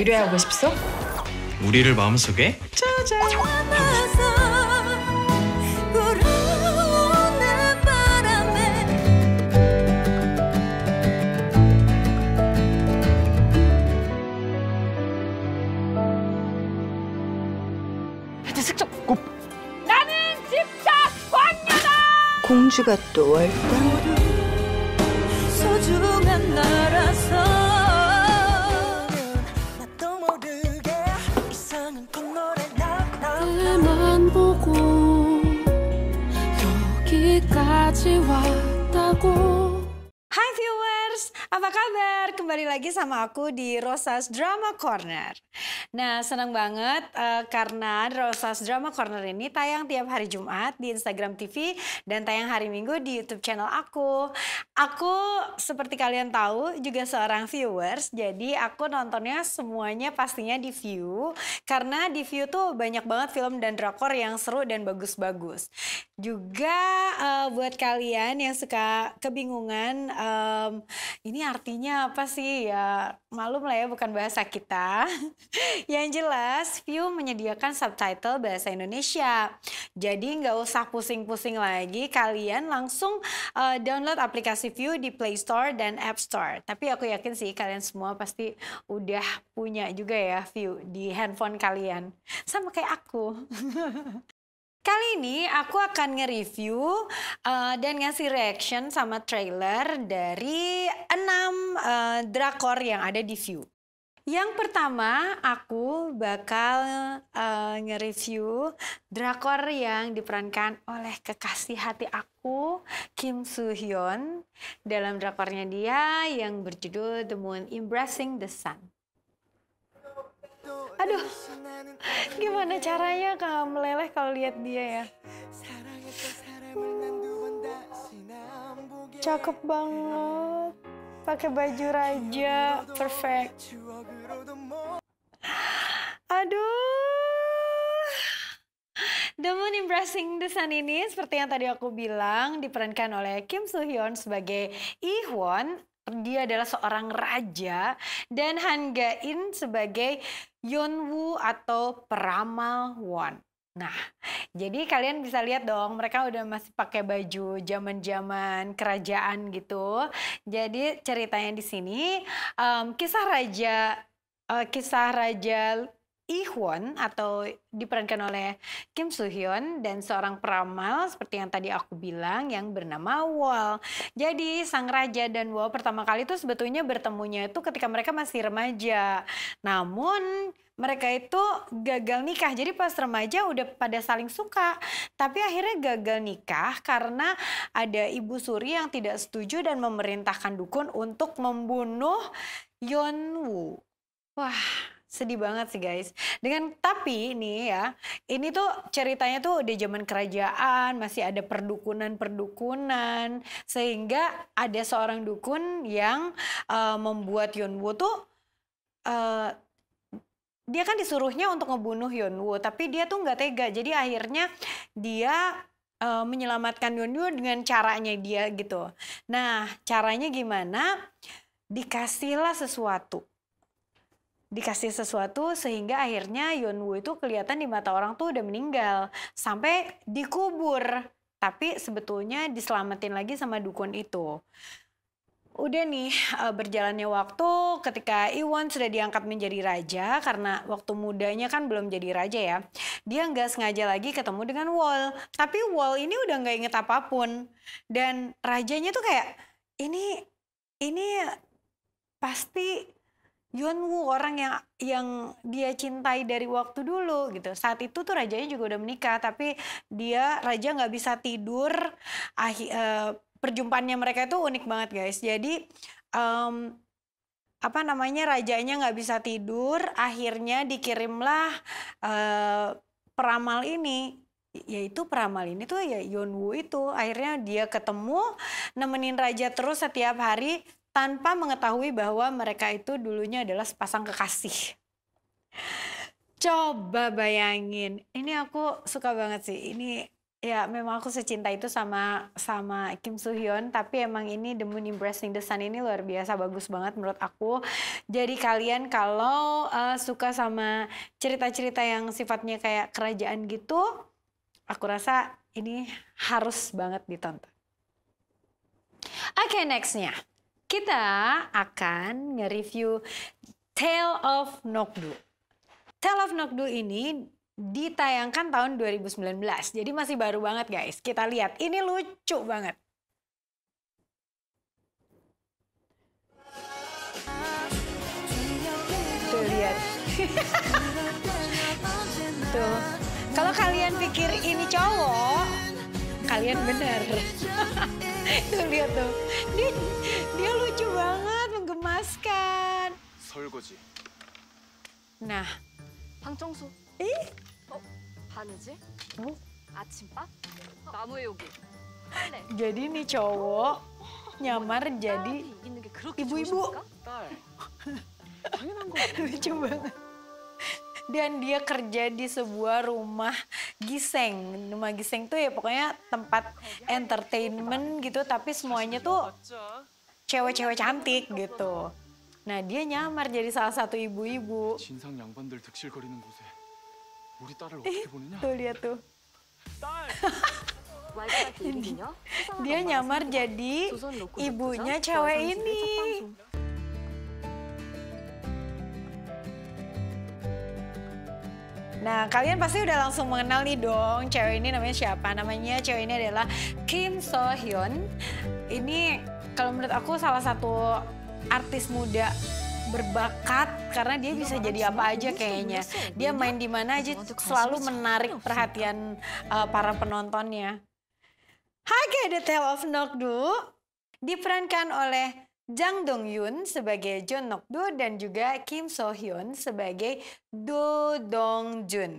의뢰하고 싶소? 우리를 마음속에 짜잔 공주가 또 월당 我打过。kembali lagi sama aku di Rosas Drama Corner. Nah, senang banget uh, karena Rosas Drama Corner ini tayang tiap hari Jumat di Instagram TV dan tayang hari Minggu di YouTube channel aku. Aku seperti kalian tahu juga seorang viewers, jadi aku nontonnya semuanya pastinya di view karena di view tuh banyak banget film dan drakor yang seru dan bagus-bagus. Juga uh, buat kalian yang suka kebingungan um, ini artinya apa sih sih ya malum lah ya bukan bahasa kita. Yang jelas View menyediakan subtitle bahasa Indonesia. Jadi nggak usah pusing-pusing lagi, kalian langsung uh, download aplikasi View di Play Store dan App Store. Tapi aku yakin sih kalian semua pasti udah punya juga ya View di handphone kalian. Sama kayak aku. Kali ini aku akan nge-review uh, dan ngasih reaction sama trailer dari enam uh, drakor yang ada di View. Yang pertama aku bakal uh, nge-review drakor yang diperankan oleh kekasih hati aku Kim Soo Hyun dalam drakornya dia yang berjudul The Moon Embracing the Sun. Aduh, gimana caranya Kak meleleh kalau lihat dia ya? Hmm, cakep banget. Pakai baju raja, perfect. Aduh. The Moon Embracing the Sun ini seperti yang tadi aku bilang diperankan oleh Kim Soo Hyun sebagai Lee Hwan dia adalah seorang raja dan Han Ga-in sebagai Yonwu atau peramal Won. Nah, jadi kalian bisa lihat dong, mereka udah masih pakai baju zaman-zaman kerajaan gitu. Jadi ceritanya di sini um, kisah raja uh, kisah raja Ihwon atau diperankan oleh Kim Soo Hyun dan seorang peramal seperti yang tadi aku bilang yang bernama Wall. Jadi sang raja dan Wall pertama kali itu sebetulnya bertemunya itu ketika mereka masih remaja. Namun mereka itu gagal nikah. Jadi pas remaja udah pada saling suka. Tapi akhirnya gagal nikah karena ada ibu suri yang tidak setuju dan memerintahkan dukun untuk membunuh Yeon Woo. Wah, Sedih banget sih guys. Dengan tapi nih ya, ini tuh ceritanya tuh di zaman kerajaan masih ada perdukunan-perdukunan sehingga ada seorang dukun yang uh, membuat Yunwoo tuh uh, dia kan disuruhnya untuk ngebunuh Yunwoo, tapi dia tuh nggak tega. Jadi akhirnya dia uh, menyelamatkan Yunwoo dengan caranya dia gitu. Nah, caranya gimana? Dikasihlah sesuatu dikasih sesuatu sehingga akhirnya Yeonwoo itu kelihatan di mata orang tuh udah meninggal sampai dikubur tapi sebetulnya diselamatin lagi sama dukun itu udah nih e, berjalannya waktu ketika Iwon sudah diangkat menjadi raja karena waktu mudanya kan belum jadi raja ya dia nggak sengaja lagi ketemu dengan Wall tapi Wall ini udah nggak inget apapun dan rajanya tuh kayak ini ini pasti Yuan Woo orang yang yang dia cintai dari waktu dulu gitu. Saat itu tuh rajanya juga udah menikah, tapi dia raja nggak bisa tidur. Ah, eh, perjumpaannya mereka itu unik banget guys. Jadi um, apa namanya rajanya nggak bisa tidur, akhirnya dikirimlah eh, peramal ini yaitu peramal ini tuh ya Yonwu itu akhirnya dia ketemu nemenin raja terus setiap hari tanpa mengetahui bahwa mereka itu dulunya adalah sepasang kekasih. Coba bayangin, ini aku suka banget sih. Ini ya memang aku secinta itu sama sama Kim Soo Hyun, tapi emang ini The Moon Embracing the Sun ini luar biasa bagus banget menurut aku. Jadi kalian kalau uh, suka sama cerita-cerita yang sifatnya kayak kerajaan gitu, aku rasa ini harus banget ditonton. Oke, okay, nextnya kita akan nge-review Tale of Nokdu. Tale of Nokdu ini ditayangkan tahun 2019. Jadi masih baru banget guys. Kita lihat, ini lucu banget. Tuh lihat. Tuh. Kalau kalian pikir ini cowok, kalian benar. tuh lihat tuh. Dia, dia lucu banget, menggemaskan. Solgoji. Nah, Chongsu. Eh? Oh, 바느질? Oh. 아침밥? Kamu yogi. Jadi nih cowok nyamar jadi ibu-ibu. lucu banget dan dia kerja di sebuah rumah giseng. Rumah giseng tuh ya pokoknya tempat entertainment gitu, tapi semuanya tuh cewek-cewek cantik gitu. Nah dia nyamar jadi salah satu ibu-ibu. Tuh lihat tuh. dia nyamar jadi ibunya cewek ini. Nah, kalian pasti udah langsung mengenal nih dong cewek ini namanya siapa. Namanya cewek ini adalah Kim So Hyun. Ini kalau menurut aku salah satu artis muda berbakat karena dia bisa iya, jadi apa aja kayaknya. Dia main di mana aja selalu menarik iya, perhatian uh, para penontonnya. Hai kayak The Tale of Nokdu diperankan oleh Jang Dong Yun sebagai John Nok Do dan juga Kim So Hyun sebagai Do Dong Jun.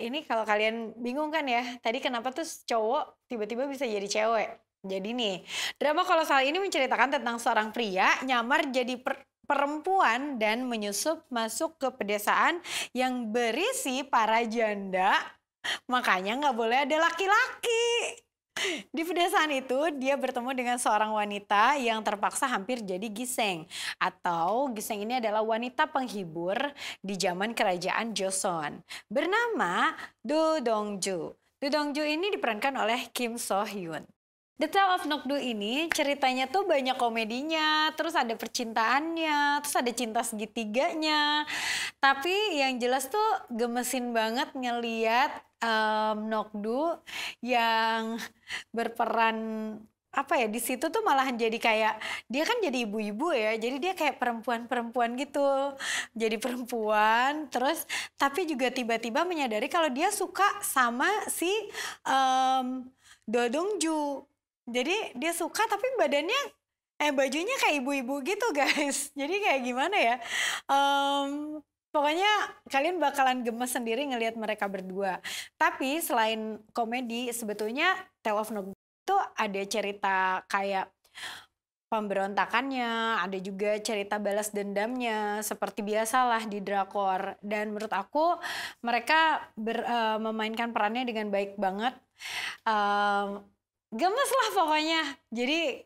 Ini kalau kalian bingung kan ya, tadi kenapa tuh cowok tiba-tiba bisa jadi cewek? Jadi nih, drama kolosal ini menceritakan tentang seorang pria nyamar jadi per perempuan dan menyusup masuk ke pedesaan yang berisi para janda. Makanya nggak boleh ada laki-laki. Di pedesaan itu, dia bertemu dengan seorang wanita yang terpaksa hampir jadi giseng. Atau giseng ini adalah wanita penghibur di zaman kerajaan Joseon. Bernama Do Dongju. Do Dongju ini diperankan oleh Kim So Hyun. The Tale of Nokdu ini ceritanya tuh banyak komedinya, terus ada percintaannya, terus ada cinta segitiganya. Tapi yang jelas tuh gemesin banget ngeliat um, Nokdu yang berperan apa ya di situ tuh malahan jadi kayak dia kan jadi ibu-ibu ya jadi dia kayak perempuan-perempuan gitu jadi perempuan terus tapi juga tiba-tiba menyadari kalau dia suka sama si um, Dodongju jadi dia suka tapi badannya eh bajunya kayak ibu-ibu gitu guys jadi kayak gimana ya um, Pokoknya kalian bakalan gemes sendiri ngelihat mereka berdua. Tapi selain komedi, sebetulnya Tale of Nook itu ada cerita kayak pemberontakannya, ada juga cerita balas dendamnya seperti biasalah di drakor dan menurut aku mereka ber, uh, memainkan perannya dengan baik banget. Uh, gemes lah pokoknya. Jadi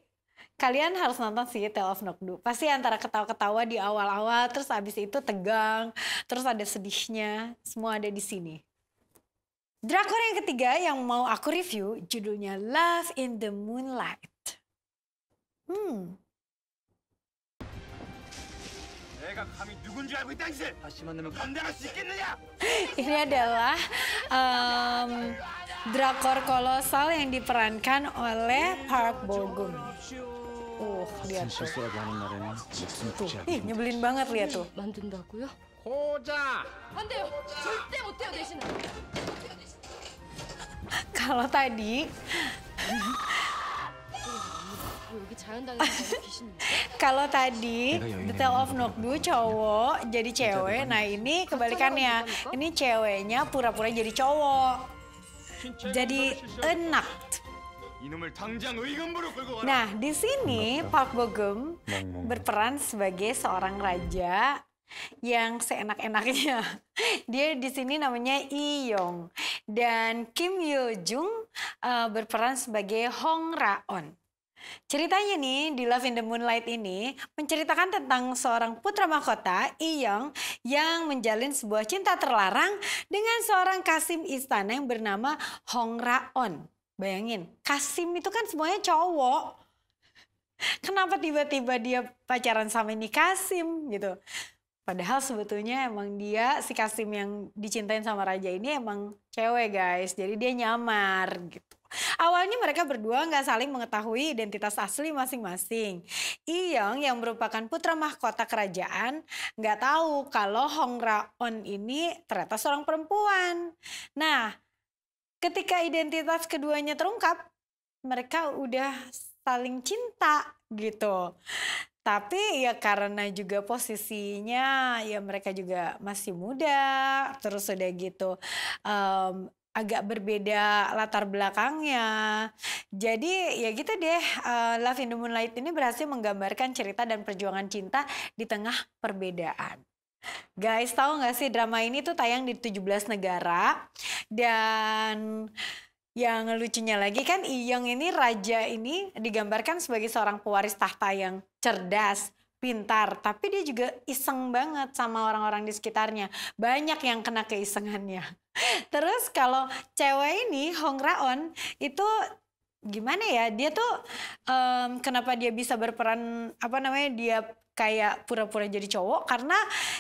kalian harus nonton sih Tale of Nokdu. Pasti antara ketawa-ketawa di awal-awal, terus abis itu tegang, terus ada sedihnya, semua ada di sini. Drakor yang ketiga yang mau aku review judulnya Love in the Moonlight. Hmm. Ini adalah um, drakor kolosal yang diperankan oleh Park Bo Gum. Uh, lihat ih nyebelin banget lihat tuh. Bantuin aku ya. Hoja. Kalau tadi Kalau tadi detail ya, of Nokdu cowok jadi cewek, nah ini kebalikannya. Ini ceweknya pura-pura jadi cowok. Jadi enak. Nah, di sini Park Bogum berperan sebagai seorang raja yang seenak-enaknya. Dia di sini namanya Iyong Yong dan Kim Yo Jung uh, eh, berperan sebagai Hong Raon Ceritanya nih di Love in the Moonlight ini menceritakan tentang seorang putra mahkota, Iyong, yang menjalin sebuah cinta terlarang dengan seorang kasim istana yang bernama Hong Raon. Bayangin, Kasim itu kan semuanya cowok. Kenapa tiba-tiba dia pacaran sama ini Kasim gitu? Padahal sebetulnya emang dia si Kasim yang dicintain sama raja ini emang cewek guys. Jadi dia nyamar gitu. Awalnya mereka berdua nggak saling mengetahui identitas asli masing-masing. Iyong yang merupakan putra mahkota kerajaan nggak tahu kalau Hong Raon ini ternyata seorang perempuan. Nah, ketika identitas keduanya terungkap, mereka udah saling cinta gitu. Tapi ya karena juga posisinya ya mereka juga masih muda, terus udah gitu um, agak berbeda latar belakangnya. Jadi ya gitu deh, uh, Love in the Moonlight ini berhasil menggambarkan cerita dan perjuangan cinta di tengah perbedaan. Guys, tahu nggak sih drama ini tuh tayang di 17 negara dan yang lucunya lagi kan Iyong ini raja ini digambarkan sebagai seorang pewaris tahta yang cerdas, pintar, tapi dia juga iseng banget sama orang-orang di sekitarnya. Banyak yang kena keisengannya. Terus kalau cewek ini Hong Raon itu gimana ya dia tuh um, kenapa dia bisa berperan apa namanya dia kayak pura-pura jadi cowok karena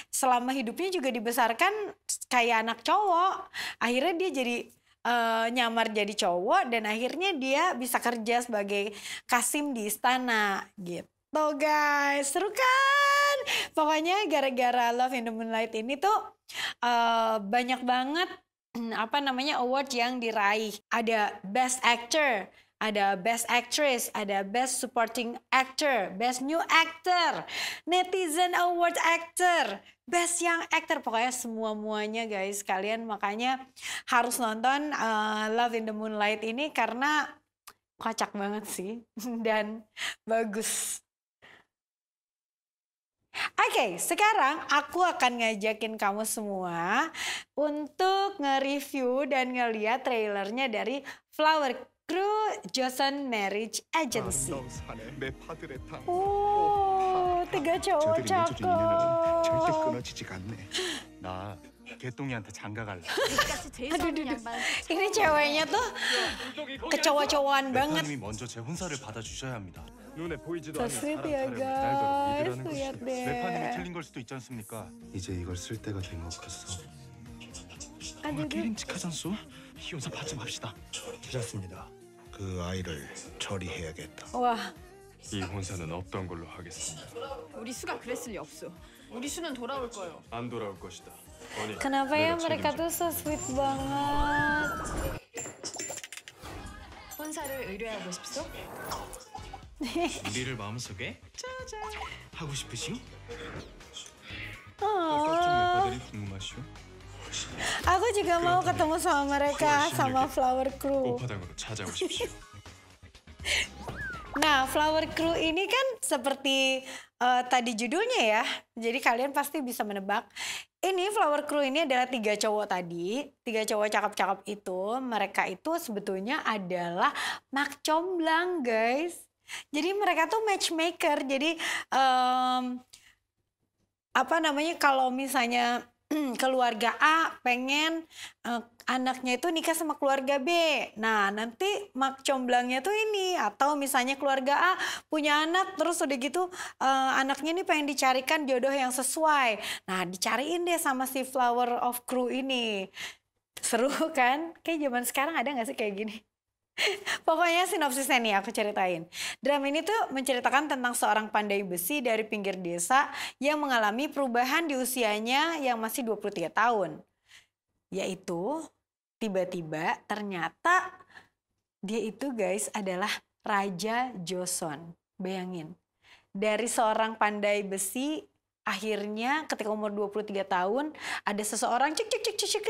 selama hidupnya juga dibesarkan kayak anak cowok akhirnya dia jadi uh, nyamar jadi cowok dan akhirnya dia bisa kerja sebagai Kasim di istana gitu guys seru kan pokoknya gara-gara Love in the Moonlight ini tuh uh, banyak banget apa namanya award yang diraih ada Best Actor ada Best Actress, ada Best Supporting Actor, Best New Actor, Netizen Award Actor, Best Young Actor, pokoknya semua-muanya guys. Kalian makanya harus nonton uh, Love in the Moonlight ini karena kocak banget sih dan bagus. Oke, okay, sekarang aku akan ngajakin kamu semua untuk nge-review dan ngeliat trailernya dari Flower j 루 s o n m a r r i a 오, 되게 좋아, 저거. 절대 끊어지지가 않네. 나 개똥이한테 장가 갈래. aduh, aduh, aduh. i 님이 먼저 제 혼사를 받아주셔야 합니다. 눈에 보이지도 않는 사람 타령을 날 믿으라는 것이죠. 파님이 틀린 걸 수도 있지 않습니까? 이제 이걸 쓸 때가 된것 같소. 정말 기림칙하잖소? 이 혼사 받지 맙시다. 찾았습니다. 그 아이를 처리해야겠다. 와, 이 혼사는 없던 걸로 하겠습니다. 우리 수가 그랬을 리 없어. 우리 수는 돌아올 거예요. 안 돌아올 것이다. 어니, Kenapa ya mereka tuh so sweet banget? 혼사를 의뢰하고 싶소? 우리를 마음속에 짜잔 하고 싶으시오? 똑같은 아. 멤버 궁금하시오? Aku juga mau ketemu sama mereka, sama Flower Crew. Nah, Flower Crew ini kan seperti uh, tadi judulnya ya. Jadi kalian pasti bisa menebak. Ini Flower Crew ini adalah tiga cowok tadi. Tiga cowok cakep-cakep itu. Mereka itu sebetulnya adalah mak comblang guys. Jadi mereka tuh matchmaker. Jadi um, apa namanya kalau misalnya keluarga A pengen uh, anaknya itu nikah sama keluarga B. Nah, nanti mak comblangnya tuh ini atau misalnya keluarga A punya anak terus udah gitu uh, anaknya ini pengen dicarikan jodoh yang sesuai. Nah, dicariin deh sama si Flower of Crew ini. Seru kan? Kayak zaman sekarang ada nggak sih kayak gini? Pokoknya sinopsisnya nih aku ceritain. Drama ini tuh menceritakan tentang seorang pandai besi dari pinggir desa yang mengalami perubahan di usianya yang masih 23 tahun. Yaitu tiba-tiba ternyata dia itu guys adalah Raja Joson. Bayangin. Dari seorang pandai besi akhirnya ketika umur 23 tahun ada seseorang cek cek cek cek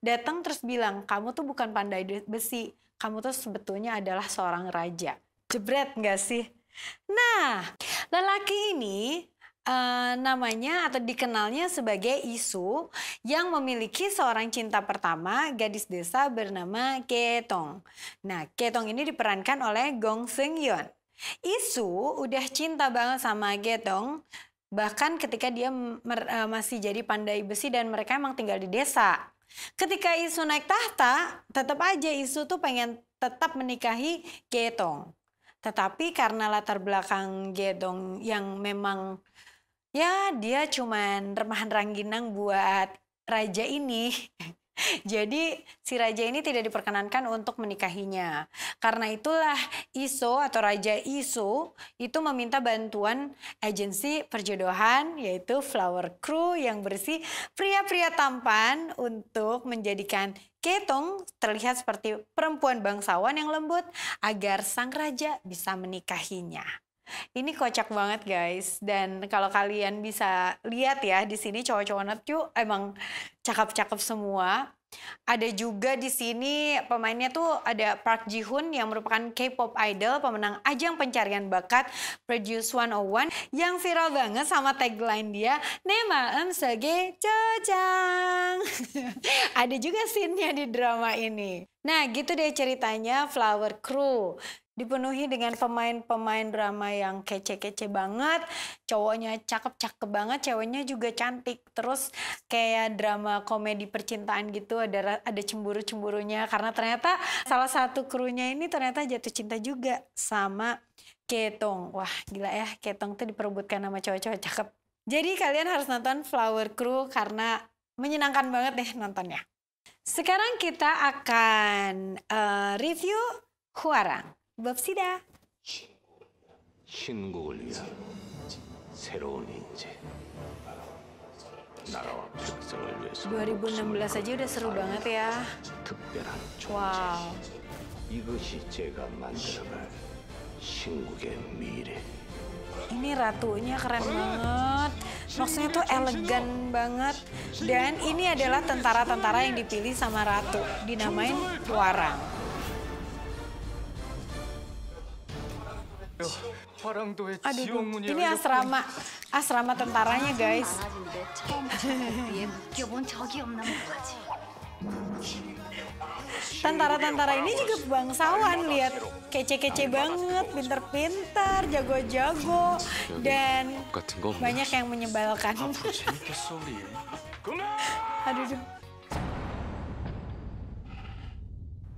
datang terus bilang kamu tuh bukan pandai besi kamu tuh sebetulnya adalah seorang raja. Jebret nggak sih? Nah, lelaki ini uh, namanya atau dikenalnya sebagai Isu yang memiliki seorang cinta pertama gadis desa bernama Ketong. Nah, Ketong ini diperankan oleh Gong Seung Yeon. Isu udah cinta banget sama Ketong, bahkan ketika dia eh, masih jadi pandai besi dan mereka emang tinggal di desa. Ketika Isu naik tahta, tetap aja Isu tuh pengen tetap menikahi Gedong. Tetapi karena latar belakang Gedong yang memang ya dia cuman remahan rangginang buat raja ini jadi si raja ini tidak diperkenankan untuk menikahinya. Karena itulah Iso atau Raja Iso itu meminta bantuan agensi perjodohan yaitu Flower Crew yang bersih pria-pria tampan untuk menjadikan Ketong terlihat seperti perempuan bangsawan yang lembut agar sang raja bisa menikahinya. Ini kocak banget guys. Dan kalau kalian bisa lihat ya di sini cowok-cowok Natsu emang cakep-cakep semua. Ada juga di sini pemainnya tuh ada Park Ji Hoon yang merupakan K-pop idol pemenang ajang pencarian bakat Produce 101 yang viral banget sama tagline dia Nema em sege cocang. ada juga scene-nya di drama ini. Nah gitu deh ceritanya Flower Crew dipenuhi dengan pemain-pemain drama yang kece-kece banget, cowoknya cakep-cakep banget, ceweknya juga cantik. Terus kayak drama komedi percintaan gitu ada ada cemburu-cemburunya karena ternyata salah satu krunya ini ternyata jatuh cinta juga sama Ketong. Wah, gila ya, Ketong tuh diperebutkan sama cowok-cowok cakep. Jadi kalian harus nonton Flower Crew karena menyenangkan banget deh nontonnya. Sekarang kita akan uh, review Huarang. 봅시다. 신국을 위한 새로운 인재. 나라와 백성을 위해서 2016 aja udah seru banget ya. 특별한 존재. Wow. 이것이 제가 만들어갈 신국의 미래. Ini ratunya keren banget. Maksudnya tuh elegan banget. Dan ini adalah tentara-tentara yang dipilih sama ratu. Dinamain Warang. Aduh, ini asrama asrama tentaranya guys. Tentara-tentara ini juga bangsawan lihat kece-kece banget, pinter-pinter, jago-jago dan banyak yang menyebalkan. aduh, aduh.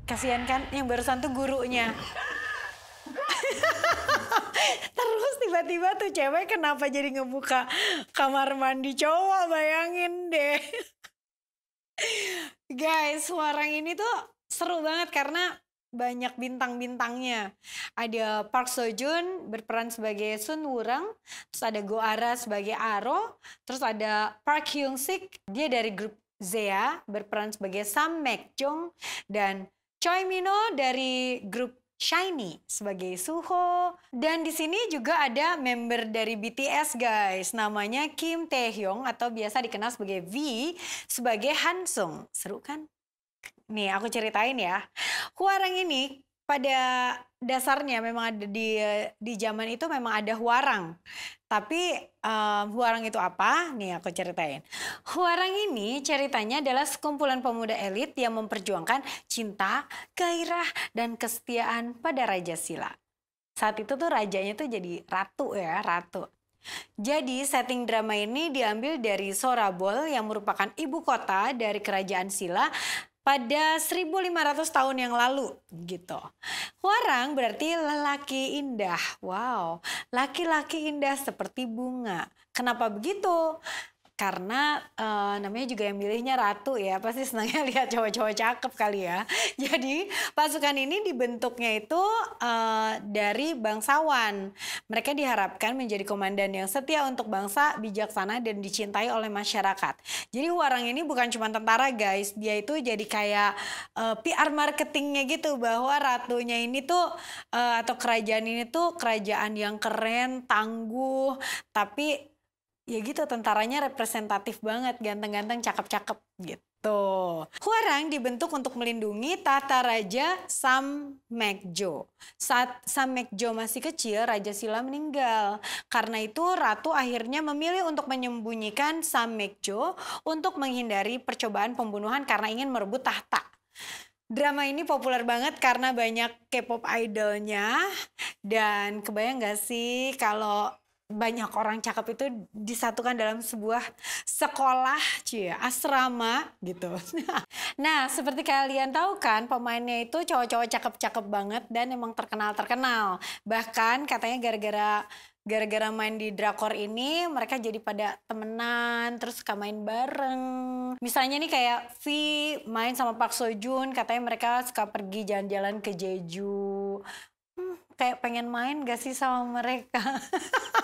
Kasihan kan yang barusan tuh gurunya. Terus tiba-tiba tuh cewek kenapa jadi ngebuka kamar mandi cowok bayangin deh. Guys, warang ini tuh seru banget karena banyak bintang-bintangnya. Ada Park Sojun berperan sebagai Sun Wurang, terus ada Go Ara sebagai Aro, terus ada Park Hyung Sik, dia dari grup Zea berperan sebagai Sam Mek Jong dan Choi Mino dari grup Shiny sebagai Suho. Dan di sini juga ada member dari BTS guys, namanya Kim Taehyung atau biasa dikenal sebagai V sebagai Hansung. Seru kan? Nih aku ceritain ya. Huarang ini pada dasarnya memang ada di di zaman itu memang ada huarang. Tapi um, eh, huarang itu apa? Nih aku ceritain. Huarang ini ceritanya adalah sekumpulan pemuda elit yang memperjuangkan cinta, gairah, dan kesetiaan pada Raja Sila. Saat itu tuh rajanya tuh jadi ratu ya, ratu. Jadi setting drama ini diambil dari Sorabol yang merupakan ibu kota dari kerajaan Sila pada 1500 tahun yang lalu gitu. Warang berarti lelaki indah. Wow, laki-laki indah seperti bunga. Kenapa begitu? karena uh, namanya juga yang milihnya ratu ya pasti senangnya lihat cowok-cowok cakep kali ya jadi pasukan ini dibentuknya itu uh, dari bangsawan mereka diharapkan menjadi komandan yang setia untuk bangsa bijaksana dan dicintai oleh masyarakat jadi warang ini bukan cuma tentara guys dia itu jadi kayak uh, eh, PR marketingnya gitu bahwa ratunya ini tuh uh, atau kerajaan ini tuh kerajaan yang keren tangguh tapi ya gitu tentaranya representatif banget, ganteng-ganteng, cakep-cakep gitu. Huarang dibentuk untuk melindungi tata raja Sam Mekjo Saat Sam Mekjo masih kecil, Raja Sila meninggal. Karena itu ratu akhirnya memilih untuk menyembunyikan Sam Mekjo untuk menghindari percobaan pembunuhan karena ingin merebut tahta. Drama ini populer banget karena banyak K-pop idolnya dan kebayang gak sih kalau banyak orang cakep itu disatukan dalam sebuah sekolah, cie, asrama gitu. Nah, seperti kalian tahu kan, pemainnya itu cowok-cowok cakep-cakep banget dan emang terkenal-terkenal. Bahkan katanya gara-gara gara-gara main di drakor ini mereka jadi pada temenan terus suka main bareng misalnya nih kayak V main sama Park Seo Joon katanya mereka suka pergi jalan-jalan ke Jeju kayak pengen main gak sih sama mereka?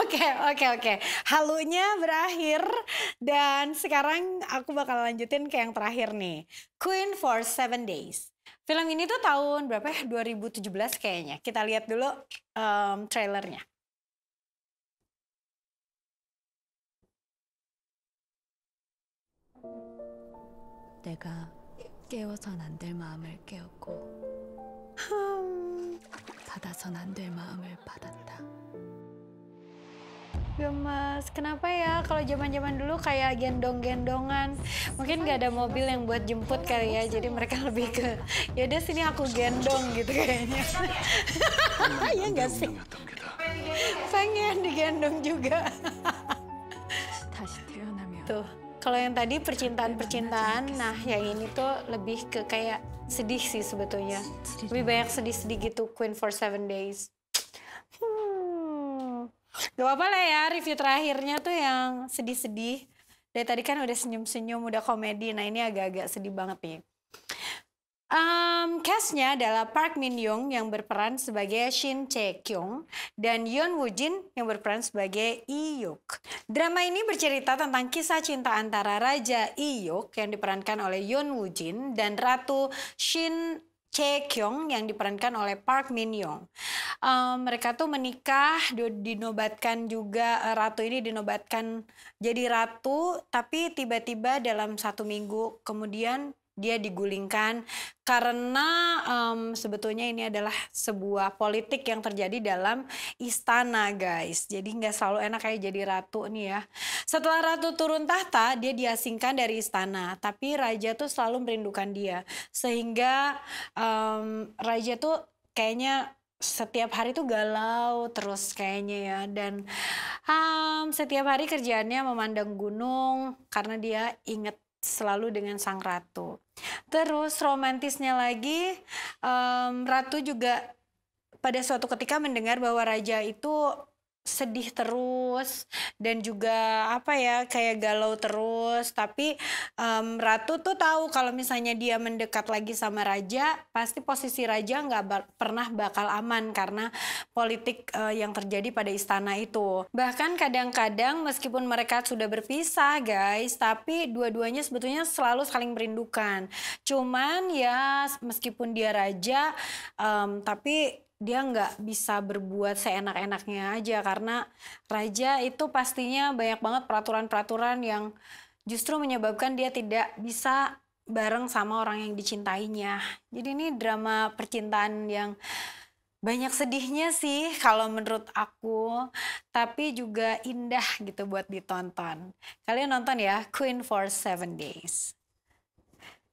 Oke, oke, oke. Halunya berakhir dan sekarang aku bakal lanjutin ke yang terakhir nih. Queen for Seven Days. Film ini tuh tahun berapa ya? 2017 kayaknya. Kita lihat dulu um, trailernya. Dega 깨워선 안될 마음을 깨웠고 받아선 안될 마음을 받았다. Gemas, kenapa ya kalau zaman-zaman dulu kayak gendong-gendongan, mungkin gak ada mobil yang buat jemput kali ya, jadi mereka lebih ke, ya udah sini aku gendong gitu kayaknya. Iya nggak sih? Pengen digendong juga. tuh, kalau yang tadi percintaan-percintaan, nah yang ini tuh lebih ke kayak sedih sih sebetulnya sedih. lebih banyak sedih-sedih gitu Queen for Seven Days hmm. gak apa-apa lah ya review terakhirnya tuh yang sedih-sedih dari tadi kan udah senyum-senyum udah komedi nah ini agak-agak sedih banget nih Um, castnya adalah Park Min Young yang berperan sebagai Shin Che Kyung dan Yeon Woo Jin yang berperan sebagai Lee Yook. Drama ini bercerita tentang kisah cinta antara Raja Lee Yook yang diperankan oleh Yeon Woo Jin dan Ratu Shin Che Kyung yang diperankan oleh Park Min Young. Um, mereka tuh menikah, dinobatkan juga eh, ratu ini dinobatkan jadi ratu, tapi tiba-tiba dalam satu minggu kemudian dia digulingkan karena um, sebetulnya ini adalah sebuah politik yang terjadi dalam istana guys jadi nggak selalu enak kayak jadi ratu nih ya setelah ratu turun tahta dia diasingkan dari istana tapi raja tuh selalu merindukan dia sehingga um, raja tuh kayaknya setiap hari tuh galau terus kayaknya ya dan um, setiap hari kerjaannya memandang gunung karena dia inget selalu dengan sang ratu. Terus romantisnya lagi, um, ratu juga pada suatu ketika mendengar bahwa raja itu sedih terus dan juga apa ya kayak galau terus tapi um, ratu tuh tahu kalau misalnya dia mendekat lagi sama raja pasti posisi raja nggak ba pernah bakal aman karena politik uh, yang terjadi pada istana itu bahkan kadang-kadang meskipun mereka sudah berpisah guys tapi dua-duanya sebetulnya selalu saling merindukan cuman ya meskipun dia raja um, tapi dia nggak bisa berbuat seenak-enaknya aja karena raja itu pastinya banyak banget peraturan-peraturan yang justru menyebabkan dia tidak bisa bareng sama orang yang dicintainya. Jadi ini drama percintaan yang banyak sedihnya sih kalau menurut aku, tapi juga indah gitu buat ditonton. Kalian nonton ya Queen for Seven Days.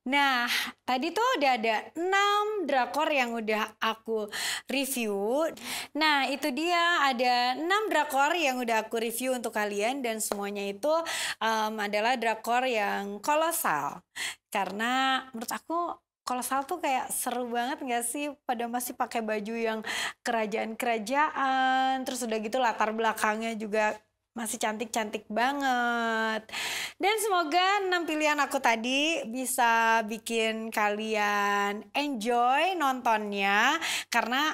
Nah, tadi tuh udah ada 6 drakor yang udah aku review. Nah, itu dia ada 6 drakor yang udah aku review untuk kalian dan semuanya itu um, adalah drakor yang kolosal. Karena menurut aku kolosal tuh kayak seru banget gak sih pada masih pakai baju yang kerajaan-kerajaan terus udah gitu latar belakangnya juga masih cantik-cantik banget. Dan semoga enam pilihan aku tadi bisa bikin kalian enjoy nontonnya karena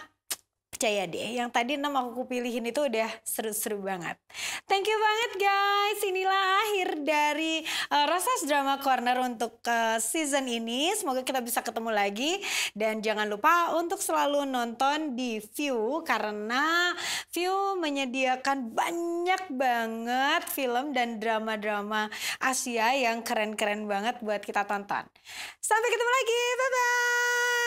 percaya deh, yang tadi enam aku pilihin itu udah seru-seru banget. Thank you banget guys. Inilah akhir dari uh, Rosas Drama Corner untuk uh, season ini. Semoga kita bisa ketemu lagi dan jangan lupa untuk selalu nonton di View karena View menyediakan banyak banget film dan drama-drama Asia yang keren-keren banget buat kita tonton. Sampai ketemu lagi. Bye bye.